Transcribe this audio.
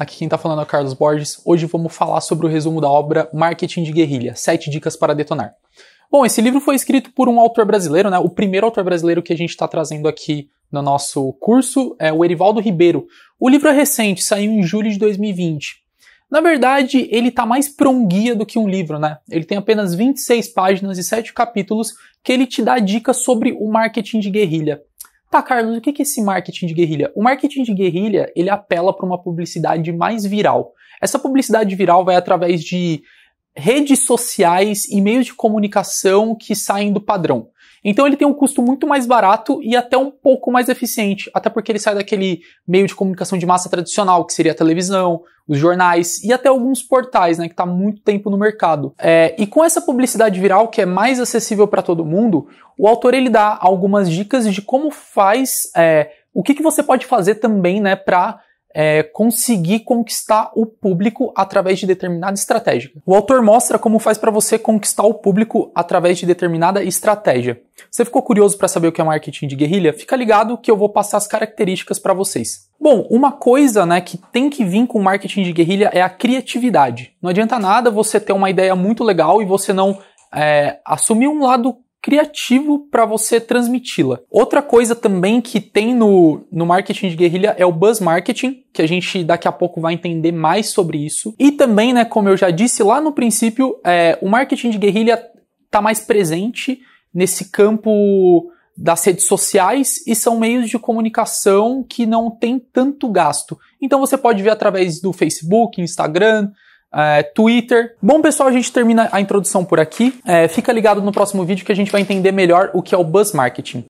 Aqui quem está falando é o Carlos Borges. Hoje vamos falar sobre o resumo da obra Marketing de Guerrilha, 7 dicas para detonar. Bom, esse livro foi escrito por um autor brasileiro, né? O primeiro autor brasileiro que a gente está trazendo aqui no nosso curso é o Erivaldo Ribeiro. O livro é recente, saiu em julho de 2020. Na verdade, ele está mais para um guia do que um livro, né? Ele tem apenas 26 páginas e 7 capítulos que ele te dá dicas sobre o marketing de guerrilha. Tá, Carlos, o que é esse marketing de guerrilha? O marketing de guerrilha, ele apela para uma publicidade mais viral. Essa publicidade viral vai através de redes sociais e meios de comunicação que saem do padrão. Então ele tem um custo muito mais barato e até um pouco mais eficiente, até porque ele sai daquele meio de comunicação de massa tradicional, que seria a televisão, os jornais e até alguns portais, né, que está muito tempo no mercado. É, e com essa publicidade viral que é mais acessível para todo mundo, o autor ele dá algumas dicas de como faz, é, o que, que você pode fazer também, né, para é, conseguir conquistar o público através de determinada estratégia. O autor mostra como faz para você conquistar o público através de determinada estratégia. Você ficou curioso para saber o que é marketing de guerrilha? Fica ligado que eu vou passar as características para vocês. Bom, uma coisa né, que tem que vir com marketing de guerrilha é a criatividade. Não adianta nada você ter uma ideia muito legal e você não é, assumir um lado criativo para você transmiti-la. Outra coisa também que tem no, no marketing de guerrilha é o buzz marketing, que a gente daqui a pouco vai entender mais sobre isso. E também, né, como eu já disse lá no princípio, é, o marketing de guerrilha está mais presente nesse campo das redes sociais e são meios de comunicação que não tem tanto gasto. Então você pode ver através do Facebook, Instagram, é, Twitter. Bom, pessoal, a gente termina a introdução por aqui. É, fica ligado no próximo vídeo que a gente vai entender melhor o que é o buzz marketing.